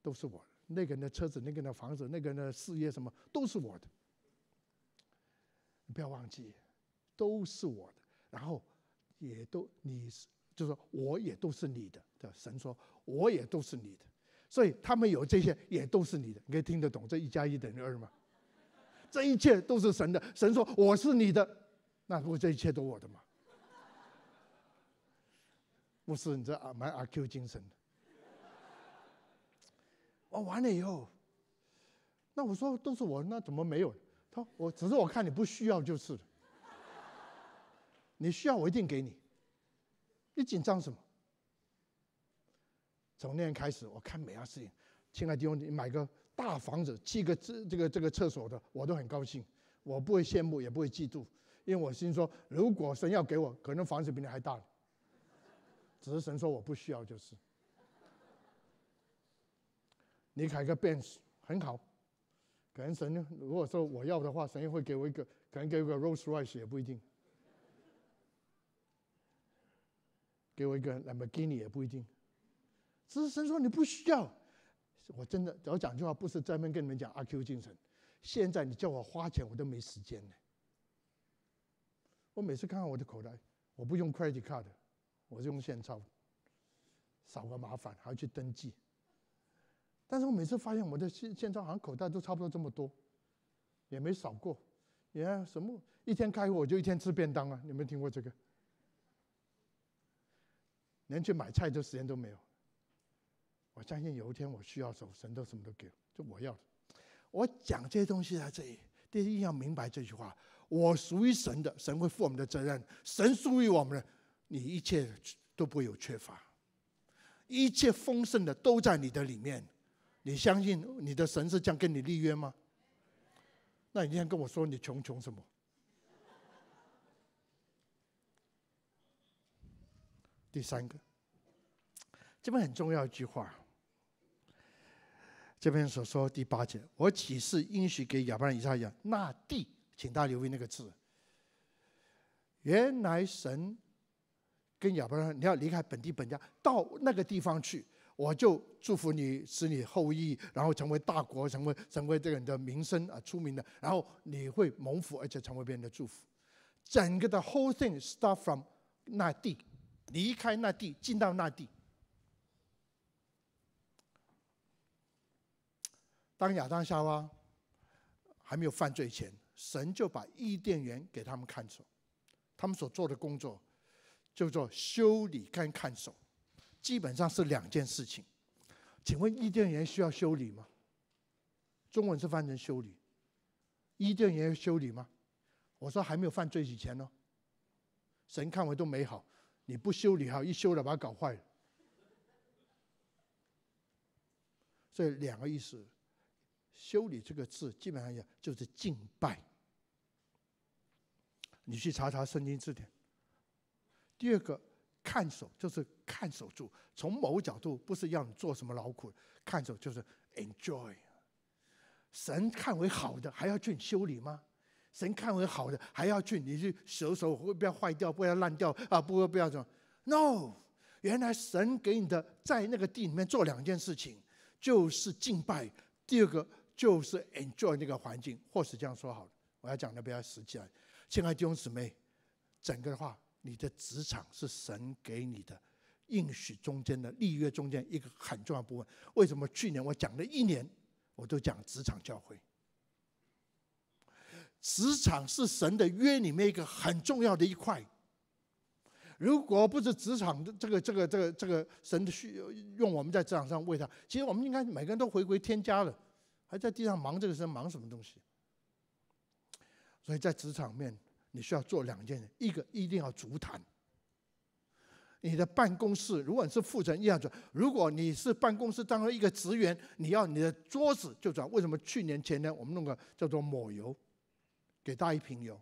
都是我的，那个呢车子，那个呢房子，那个呢事业什么都是我的。你不要忘记，都是我的。然后，也都你是就说我也都是你的。对，神说我也都是你的。所以他们有这些也都是你的。你可以听得懂这一加一等于二吗？这一切都是神的。神说：“我是你的，那不这一切都我的吗？” 不是你这阿蛮阿 Q 精神的。我完了以后，那我说都是我，那怎么没有他说：“我只是我看你不需要就是了。你需要我一定给你。你紧张什么？”从那天开始，我看每样事情，爱弟兄，你买个。大房子，七个这这个这个厕所的，我都很高兴，我不会羡慕，也不会嫉妒，因为我心说，如果神要给我，可能房子比你还大。只是神说我不需要就是。你开个 bench 很好，可能神如果说我要的话，神会给我一个，可能给我个 Rolls-Royce 也不一定，给我一个 Lamborghini 也不一定，只是神说你不需要。我真的，我讲句话不是专门跟你们讲阿 Q 精神。现在你叫我花钱，我都没时间呢。我每次看看我的口袋，我不用 credit card，我用现钞，少个麻烦，还要去登记。但是我每次发现我的现现钞好像口袋都差不多这么多，也没少过。你看什么？一天开会我就一天吃便当啊！你有听过这个？连去买菜的时间都没有。我相信有一天我需要什么，神都什么都给，就我要的。我讲这些东西在这里，第一要明白这句话：我属于神的，神会负我们的责任。神属于我们的，你一切都不会有缺乏，一切丰盛的都在你的里面。你相信你的神是这样跟你立约吗？那你今天跟我说你穷穷什么？第三个，这边很重要一句话。这边所说第八节，我几是应许给亚伯拉罕一样，那地，请大家留意那个字。原来神跟亚伯拉罕，你要离开本地本家，到那个地方去，我就祝福你，使你后裔，然后成为大国，成为成为这个人的名声啊出名的，然后你会蒙福，而且成为别人的祝福。整个的 whole thing start from 那地，离开那地，进到那地。当亚当夏娃还没有犯罪前，神就把伊甸园给他们看守。他们所做的工作，叫做修理跟看守，基本上是两件事情。请问伊甸园需要修理吗？中文是翻成修理，伊甸园修理吗？我说还没有犯罪以前哦，神看为都美好，你不修理好，一修了把它搞坏了，所以两个意思。修理这个字基本上也就是敬拜。你去查查圣经字典。第二个看守就是看守住，从某个角度不是要你做什么劳苦，看守就是 enjoy。神看为好的还要去修理吗？神看为好的还要去，你去守会不要坏掉，不要烂掉啊，不会不要怎么？No，原来神给你的在那个地里面做两件事情，就是敬拜，第二个。就是 enjoy 那个环境，或是这样说好了。我要讲的比较实际啊，亲爱的弟兄姊妹，整个的话，你的职场是神给你的应许中间的立约中间一个很重要部分。为什么去年我讲了一年，我都讲职场教会？职场是神的约里面一个很重要的一块。如果不是职场的这个、这个、这个、这个，神的需用我们在职场上喂他，其实我们应该每个人都回归天家了。还在地上忙这个事，忙什么东西？所以在职场面，你需要做两件：，一个一定要足坛，你的办公室，如果你是负责人，一样转；，如果你是办公室当中一个职员，你要你的桌子就转。为什么？去年前年我们弄个叫做抹油，给他一瓶油。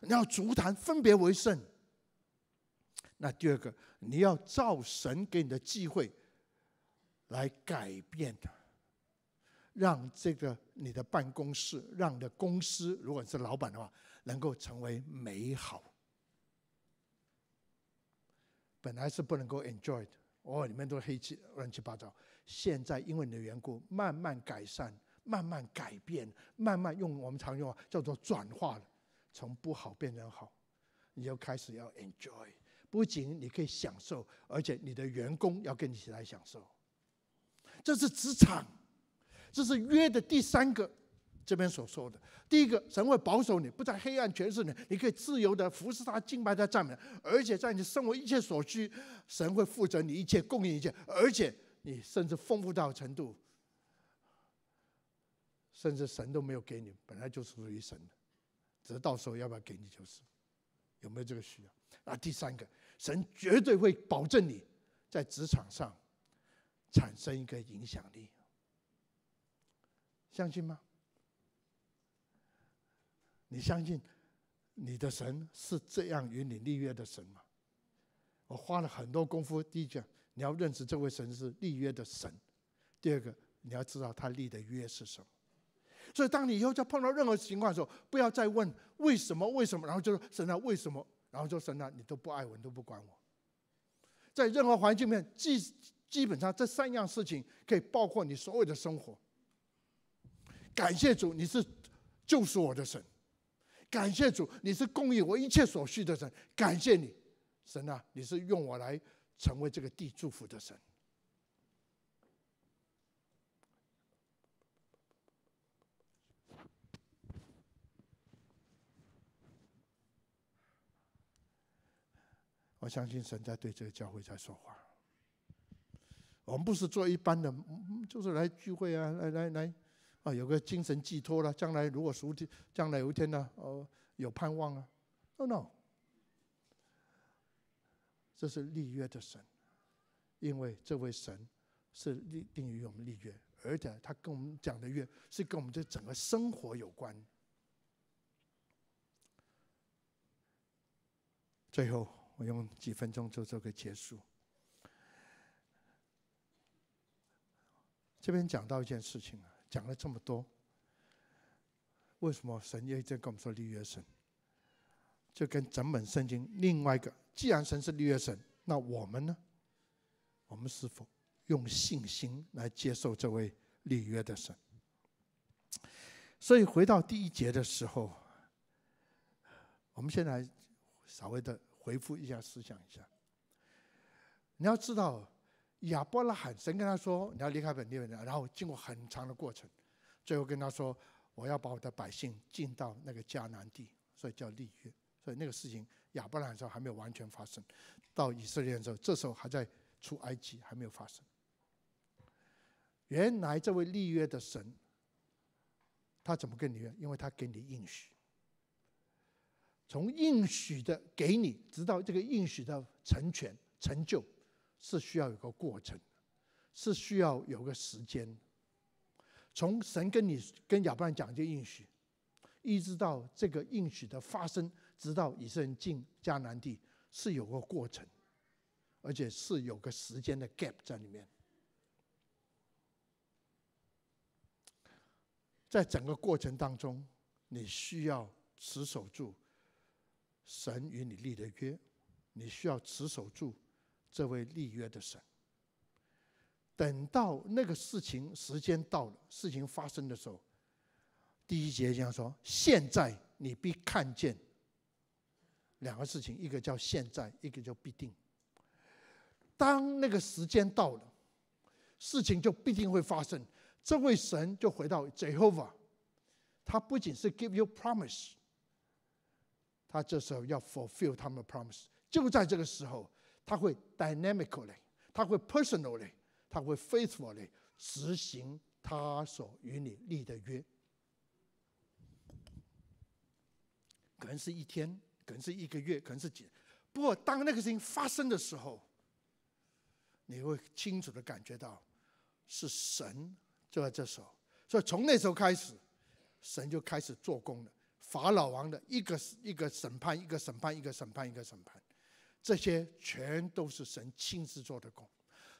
你要足坛分别为圣。那第二个，你要照神给你的机会来改变他。让这个你的办公室，让的公司，如果你是老板的话，能够成为美好。本来是不能够 enjoy 的，哦，里面都黑漆乱七八糟。现在因为你的缘故，慢慢改善，慢慢改变，慢慢用我们常用叫做转化，从不好变成好，你就开始要 enjoy。不仅你可以享受，而且你的员工要跟你一起来享受。这是职场。这是约的第三个，这边所说的。第一个，神会保守你，不在黑暗权势你，你可以自由的服侍他、敬拜他、赞美而且在你生活一切所需，神会负责你一切供应一切，而且你甚至丰富到程度，甚至神都没有给你，本来就是属于神的，只是到时候要不要给你就是，有没有这个需要？那第三个，神绝对会保证你在职场上产生一个影响力。相信吗？你相信你的神是这样与你立约的神吗？我花了很多功夫。第一件，你要认识这位神是立约的神；第二个，你要知道他立的约是什么。所以，当你以后再碰到任何情况的时候，不要再问为什么为什么，然后就说神啊为什么，然后就说神啊你都不爱我，你都不管我。在任何环境面，基基本上这三样事情可以包括你所有的生活。感谢主，你是救赎我的神。感谢主，你是供应我一切所需的神。感谢你，神啊，你是用我来成为这个地祝福的神。我相信神在对这个教会在说话。我们不是做一般的，就是来聚会啊，来来来。啊，有个精神寄托了。将来如果熟天，将来有一天呢，哦，有盼望啊。哦 no，这是立约的神，因为这位神是立定于我们立约，而且他跟我们讲的约是跟我们这整个生活有关。最后，我用几分钟做这个结束。这边讲到一件事情啊。讲了这么多，为什么神一直跟我们说立约神？就跟整本圣经另外一个，既然神是立约神，那我们呢？我们是否用信心来接受这位立约的神？所以回到第一节的时候，我们现在稍微的回复一下思想一下。你要知道。亚伯拉罕，神跟他说：“你要离开本地、人。”然后经过很长的过程，最后跟他说：‘我要把我的百姓进到那个迦南地，所以叫立约。’所以那个事情，亚伯拉罕时候还没有完全发生，到以色列的时候，这时候还在出埃及，还没有发生。原来这位立约的神，他怎么跟你约？因为他给你应许，从应许的给你，直到这个应许的成全成就。”是需要有个过程，是需要有个时间。从神跟你跟亚伯拉罕讲这应许，一直到这个应许的发生，直到以色列人进迦南地，是有个过程，而且是有个时间的 gap 在里面。在整个过程当中，你需要持守住神与你立的约，你需要持守住。这位立约的神，等到那个事情时间到了，事情发生的时候，第一节这样说：“现在你必看见两个事情，一个叫现在，一个叫必定。当那个时间到了，事情就必定会发生。这位神就回到 Jehovah，他不仅是 give you promise，他这时候要 fulfill 他们的 promise。就在这个时候。”他会 dynamically，他会 personally，他会 faithfully 执行他所与你立的约。可能是一天，可能是一个月，可能是几。不过当那个事情发生的时候，你会清楚的感觉到是神就在这时候。所以从那时候开始，神就开始做工了。法老王的一个一个审判，一个审判，一个审判，一个审判。这些全都是神亲自做的工。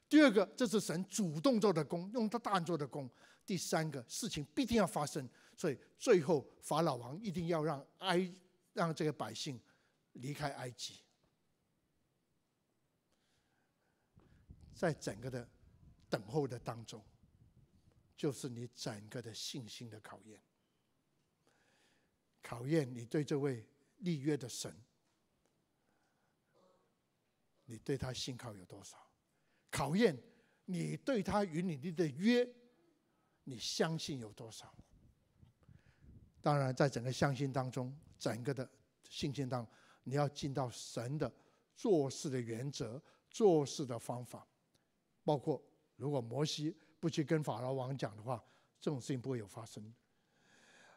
第二个，这是神主动做的工，用他大人做的工。第三个，事情必定要发生，所以最后法老王一定要让埃，让这个百姓离开埃及。在整个的等候的当中，就是你整个的信心的考验，考验你对这位立约的神。你对他信靠有多少？考验你对他与你的约，你相信有多少？当然，在整个相信当中，整个的信心当中，你要尽到神的做事的原则、做事的方法，包括如果摩西不去跟法老王讲的话，这种事情不会有发生。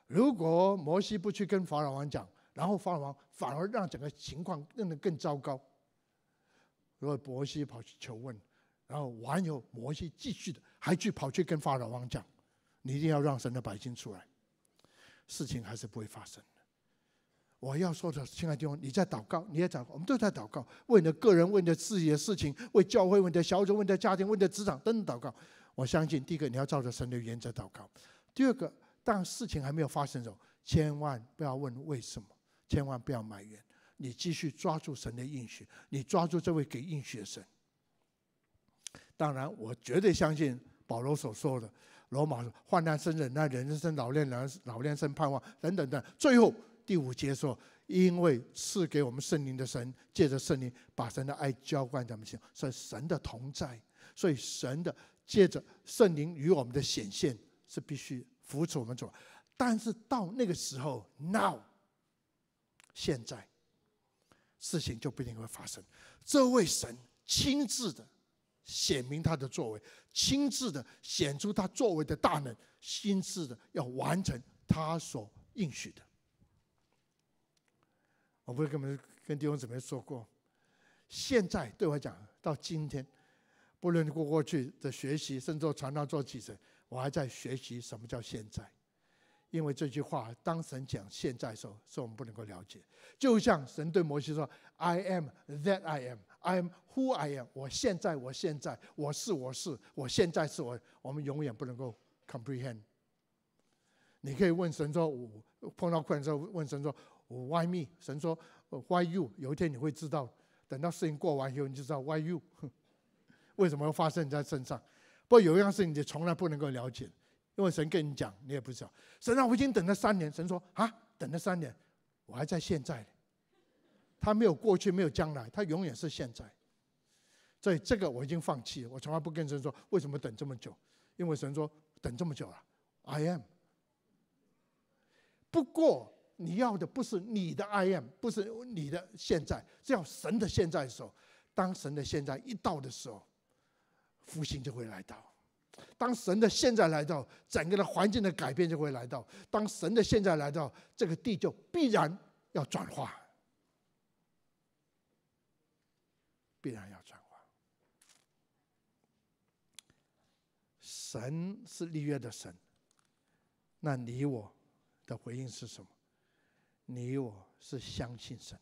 如果摩西不去跟法老王讲，然后法老王反而让整个情况弄得更糟糕。如果摩西跑去求问，然后还有摩西继续的，还去跑去跟法老王讲：“你一定要让神的百姓出来。”事情还是不会发生的。我要说的，亲爱的弟兄，你在祷告，你也告，我们都在祷告，为的个人，为的自己的事情，为教会，为的小组，为的家庭，为的职场，等等祷告。我相信，第一个你要照着神的原则祷告；第二个，当事情还没有发生的时候，千万不要问为什么，千万不要埋怨。你继续抓住神的应许，你抓住这位给应许的神。当然，我绝对相信保罗所说的，罗马患难生忍耐，人生老练，老老练生盼望，等等的。最后第五节说，因为赐给我们圣灵的神，借着圣灵把神的爱浇灌在我们心所以神的同在，所以神的借着圣灵与我们的显现是必须扶持我们走。但是到那个时候，now，现在。事情就不一定会发生。这位神亲自的显明他的作为，亲自的显出他作为的大能，亲自的要完成他所应许的。我不是跟我们跟弟兄姊妹说过，现在对我讲到今天，不论过过去的学习，甚至传道、做记者，我还在学习什么叫现在。因为这句话，当神讲现在的时候，是我们不能够了解。就像神对摩西说：“I am that I am, I am who I am。”我现在，我现在，我是，我是，我现在是我。我们永远不能够 comprehend。你可以问神说：“我碰到困难之后，问神说：‘Why me？’ 神说：‘Why you？’ 有一天你会知道。等到事情过完以后，你就知道 why you 为什么会发生在身上。不过有一样事情，你从来不能够了解。因为神跟你讲，你也不知道。神啊，我已经等了三年。神说：“啊，等了三年，我还在现在。他没有过去，没有将来，他永远是现在。所以这个我已经放弃，我从来不跟神说为什么等这么久。因为神说等这么久了，I am。不过你要的不是你的 I am，不是你的现在，是要神的现在的时候。当神的现在一到的时候，复兴就会来到。”当神的现在来到，整个的环境的改变就会来到。当神的现在来到，这个地就必然要转化，必然要转化。神是立约的神，那你我的回应是什么？你我是相信神，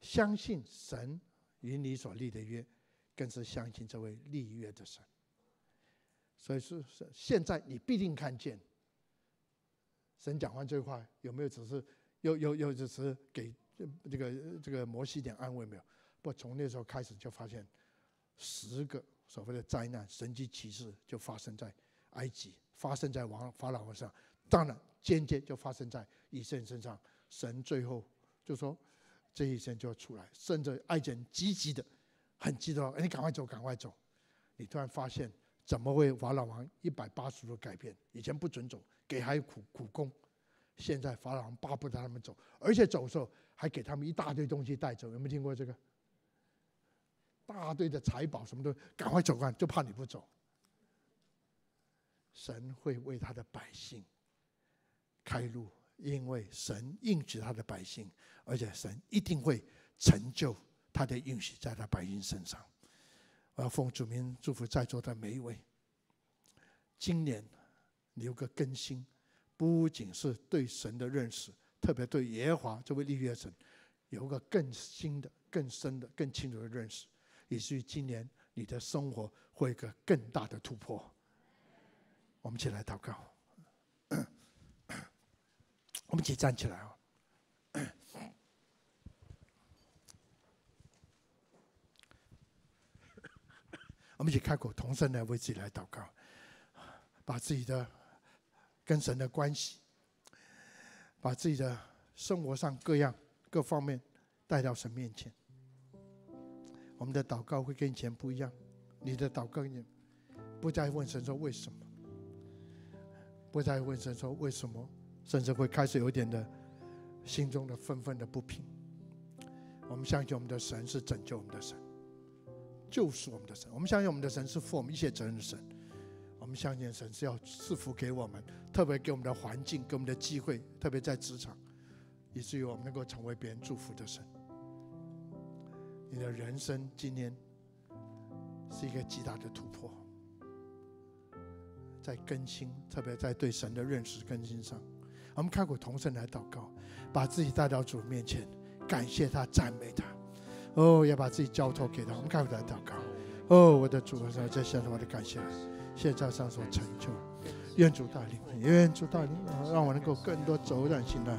相信神与你所立的约，更是相信这位立约的神。所以是是，现在你必定看见。神讲完这一块，有没有只是，有有有只是给这个这个摩西点安慰没有？不，从那时候开始就发现，十个所谓的灾难、神迹奇事就发生在埃及，发生在王法老身上，当然间接就发生在以色列身上。神最后就说，这一生就要出来，甚至埃及人积极的，很急的，哎，你赶快走，赶快走。你突然发现。怎么会法老王一百八十度改变？以前不准走，给还苦苦工，现在法老王巴不得他们走，而且走时候还给他们一大堆东西带走，有没有听过这个？大堆的财宝什么都赶快走完，就怕你不走。神会为他的百姓开路，因为神应许他的百姓，而且神一定会成就他的应许在他百姓身上。我要奉主名祝福在座的每一位。今年有个更新，不仅是对神的认识，特别对耶和华这位立约神，有个更新的、更深的、更清楚的认识，以至于今年你的生活会有一个更大的突破。我们起来祷告，我们一起站起来啊！我们一起开口同声的为自己来祷告，把自己的跟神的关系，把自己的生活上各样各方面带到神面前。我们的祷告会跟以前不一样，你的祷告不再问神说为什么，不再问神说为什么，甚至会开始有点的心中的愤愤的不平。我们相信我们的神是拯救我们的神。就是我们的神，我们相信我们的神是负我们一切责任的神。我们相信神是要赐福给我们，特别给我们的环境，给我们的机会，特别在职场，以至于我们能够成为别人祝福的神。你的人生今天是一个极大的突破，在更新，特别在对神的认识更新上。我们开口同声来祷告，把自己带到主面前，感谢他，赞美他。哦，要把自己交托给他，我们开始来祷告。哦，我的主，在下头，我的感谢，现在上所成就。愿主带领，愿主带领，让我能够更多走战心的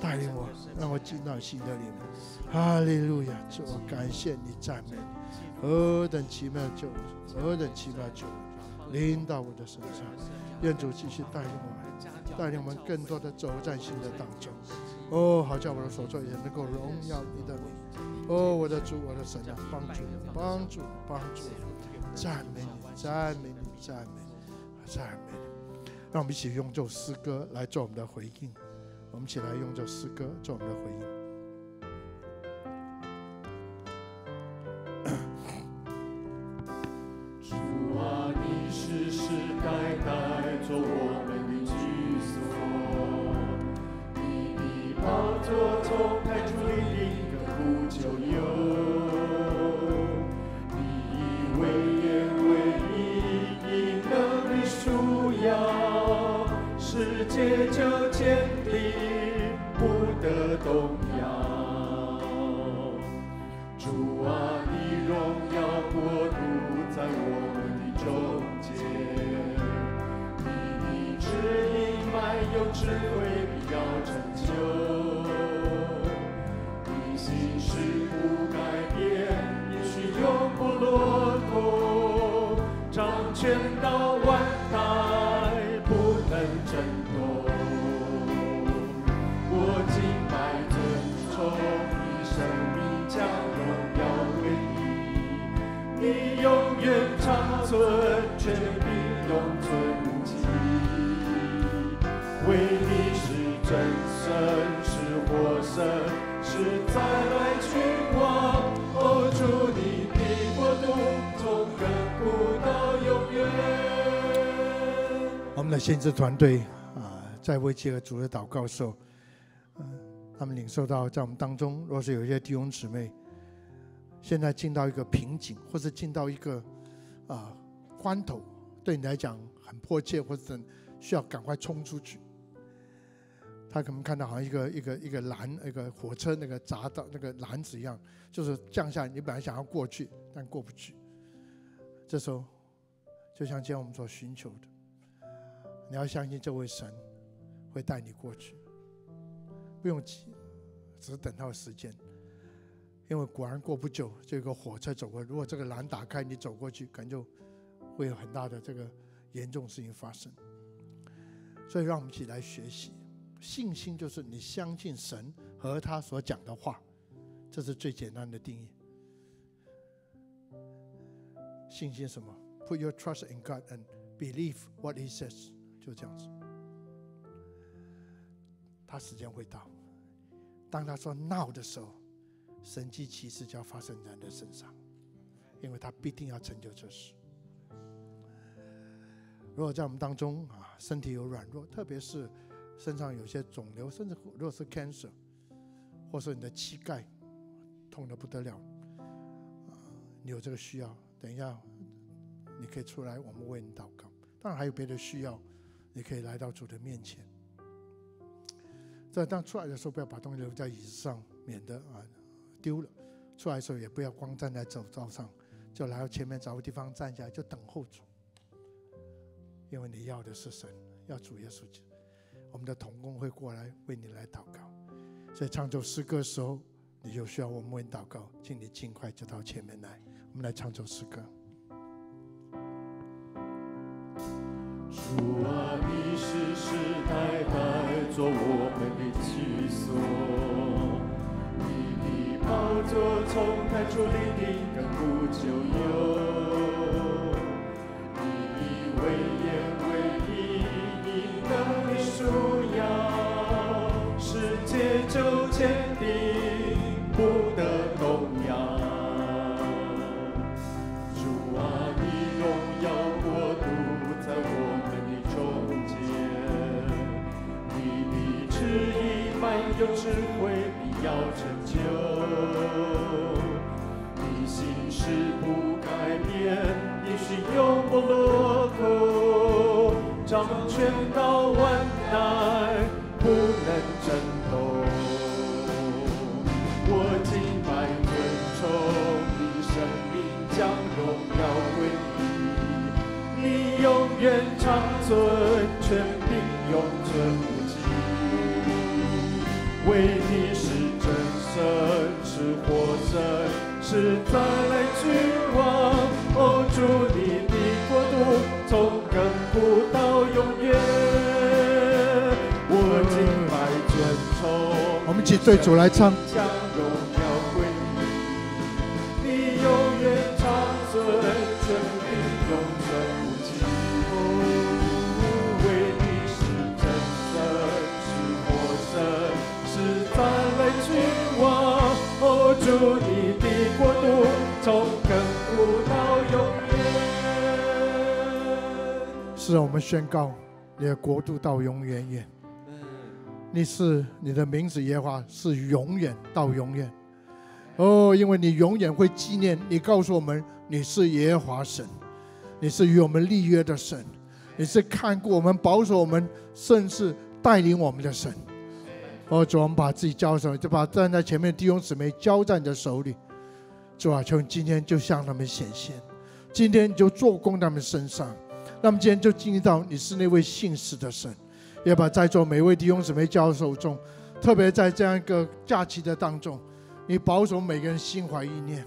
带领我，让我进到新的里面。哈利路亚，主，感谢你赞美。何等奇妙救，何等奇妙救，临到我的身上。愿主继续带领我们，带领我们更多的走在新的当中。哦，好像我的所作也能够荣耀你的名。哦，我的主，我的神啊，帮助你，帮助帮助你，赞美你，赞美你，赞美，你，赞美！你。让我们一起用这首诗歌来做我们的回应。我们一起来用这首诗歌做我们的回应。千刀万代不能震动，我敬拜尊崇，你，生命将荣耀归你，你永远长存。那先知团队啊，在为这个主的祷告时候，嗯，他们领受到，在我们当中，若是有一些弟兄姊妹，现在进到一个瓶颈，或者进到一个啊关头，对你来讲很迫切，或者需要赶快冲出去，他可能看到好像一个一个一个篮，那个火车那个闸道那个篮子一样，就是降下，你本来想要过去，但过不去。这时候，就像今天我们所寻求的。你要相信这位神会带你过去，不用急，只等到时间。因为果然过不久，这个火车走过，如果这个栏打开，你走过去，可能就会有很大的这个严重事情发生。所以，让我们一起来学习：信心就是你相信神和他所讲的话，这是最简单的定义。信心什么？Put your trust in God and believe what He says。就这样子，他时间会到。当他说“闹”的时候，神迹其实就要发生在你的身上，因为他必定要成就这事。如果在我们当中啊，身体有软弱，特别是身上有些肿瘤，甚至如果是 cancer，或是你的膝盖痛的不得了，你有这个需要，等一下你可以出来，我们为你祷告。当然还有别的需要。你可以来到主的面前，在当出来的时候，不要把东西留在椅子上，免得啊丢了。出来的时候也不要光站在走道上，就来到前面找个地方站下来，就等候主。因为你要的是神，要主耶稣。我们的童工会过来为你来祷告。在唱首诗歌的时候，你就需要我们你祷告，请你尽快就到前面来，我们来唱首诗歌。主啊，你是世代代作我们的居所，你的宝座从太初立定，亘古就有。部。不到永远。我敬拜卷轴，我们一起对主来唱。是我们宣告你的国度到永远远。你是你的名字耶华是永远到永远，哦，因为你永远会纪念。你告诉我们，你是耶和华神，你是与我们立约的神，你是看顾我们、保守我们、甚至带领我们的神。哦，主，我们把自己交上，就把站在前面弟兄姊妹交在你的手里。主啊，你今天就向他们显现，今天就做工他们身上。那么今天就进入到你是那位信实的神，要把在座每位弟兄姊妹交手中，特别在这样一个假期的当中，你保守每个人心怀意念，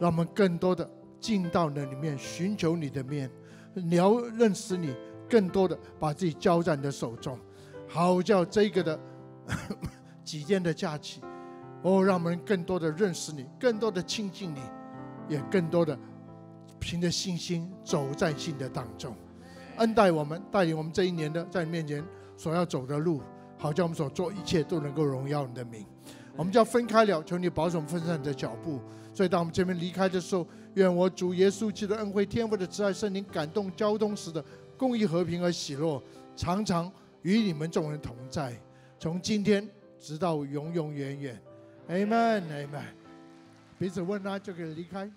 让我们更多的进到那里面寻求你的面，你要认识你，更多的把自己交在你的手中，好叫这个的 几天的假期，哦，让我们更多的认识你，更多的亲近你，也更多的。凭着信心走在信的当中，恩待我们，带领我们这一年的在你面前所要走的路，好像我们所做一切都能够荣耀你的名。我们就要分开了，求你保守分散你的脚步。所以当我们这边离开的时候，愿我主耶稣基督恩惠、天父的慈爱、圣灵感动交通时的共益、和平和喜乐，常常与你们众人同在，从今天直到永永远远。a m e n。彼此问他，就可以离开。